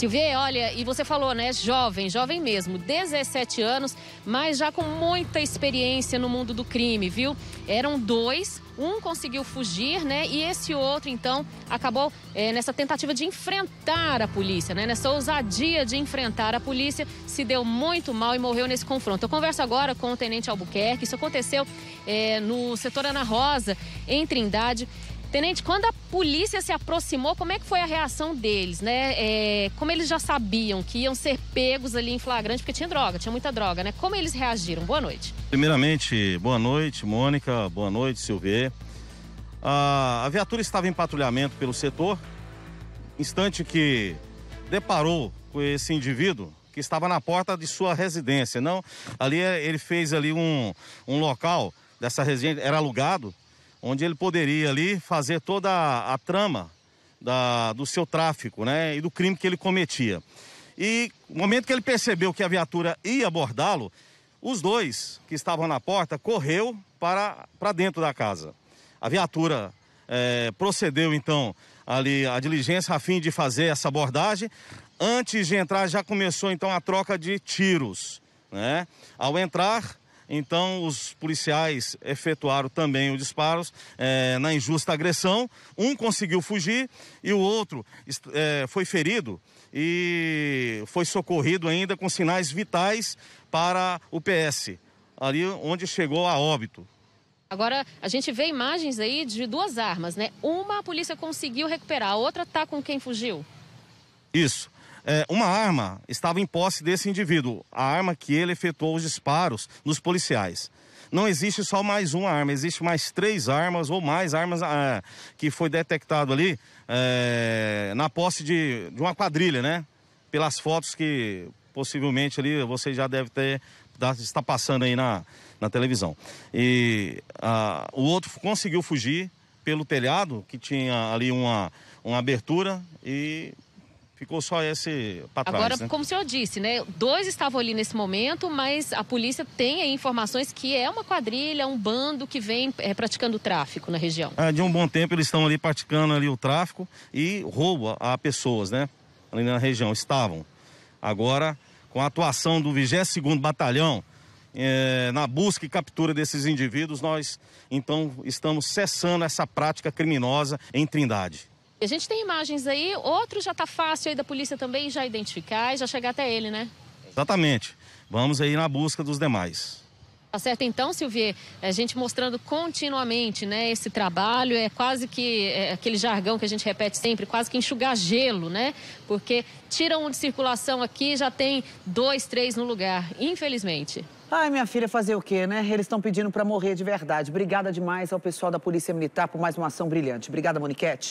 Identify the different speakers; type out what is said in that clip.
Speaker 1: Silvia, olha, e você falou, né, jovem, jovem mesmo, 17 anos, mas já com muita experiência no mundo do crime, viu? Eram dois, um conseguiu fugir, né, e esse outro, então, acabou é, nessa tentativa de enfrentar a polícia, né, nessa ousadia de enfrentar a polícia, se deu muito mal e morreu nesse confronto. Eu converso agora com o Tenente Albuquerque, isso aconteceu é, no setor Ana Rosa, em Trindade, Tenente, quando a polícia se aproximou, como é que foi a reação deles, né? É, como eles já sabiam que iam ser pegos ali em flagrante, porque tinha droga, tinha muita droga, né? Como eles reagiram? Boa noite.
Speaker 2: Primeiramente, boa noite, Mônica, boa noite, Silvier. A, a viatura estava em patrulhamento pelo setor, instante que deparou com esse indivíduo que estava na porta de sua residência, não? Ali é, ele fez ali um, um local dessa residência, era alugado, onde ele poderia ali fazer toda a, a trama da, do seu tráfico, né, e do crime que ele cometia. E no momento que ele percebeu que a viatura ia abordá-lo, os dois que estavam na porta correu para, para dentro da casa. A viatura é, procedeu então ali a diligência a fim de fazer essa abordagem. Antes de entrar já começou então a troca de tiros, né? Ao entrar então, os policiais efetuaram também os disparos é, na injusta agressão. Um conseguiu fugir e o outro é, foi ferido e foi socorrido ainda com sinais vitais para o PS, ali onde chegou a óbito.
Speaker 1: Agora, a gente vê imagens aí de duas armas, né? Uma a polícia conseguiu recuperar, a outra está com quem fugiu.
Speaker 2: Isso é, uma arma estava em posse desse indivíduo, a arma que ele efetuou os disparos nos policiais. Não existe só mais uma arma, existe mais três armas ou mais armas é, que foi detectado ali é, na posse de, de uma quadrilha, né? Pelas fotos que possivelmente ali você já deve ter tá, está passando aí na, na televisão. E a, ah, o outro conseguiu fugir pelo telhado que tinha ali uma, uma abertura e ficou só esse para trás. Agora, né? como o
Speaker 1: senhor disse, né? Dois estavam ali nesse momento, mas a polícia tem informações que é uma quadrilha, um bando que vem é, praticando tráfico na região.
Speaker 2: É, de um bom tempo eles estão ali praticando ali o tráfico e roubo a, pessoas, né? Ali na região estavam. Agora, com a atuação do 22º Batalhão é, na busca e captura desses indivíduos, nós então estamos cessando essa prática criminosa em Trindade.
Speaker 1: A gente tem imagens aí, outro já está fácil aí da polícia também já identificar e já chegar até ele, né?
Speaker 2: Exatamente. Vamos aí na busca dos demais.
Speaker 1: Tá certo então, Silvia. É, a gente mostrando continuamente, né, esse trabalho, é quase que é aquele jargão que a gente repete sempre, quase que enxugar gelo, né? Porque tiram um de circulação aqui, já tem dois, três no lugar, infelizmente. Ai, minha filha, fazer o quê, né? Eles estão pedindo para morrer de verdade. Obrigada demais ao pessoal da Polícia Militar por mais uma ação brilhante. Obrigada, Moniquete.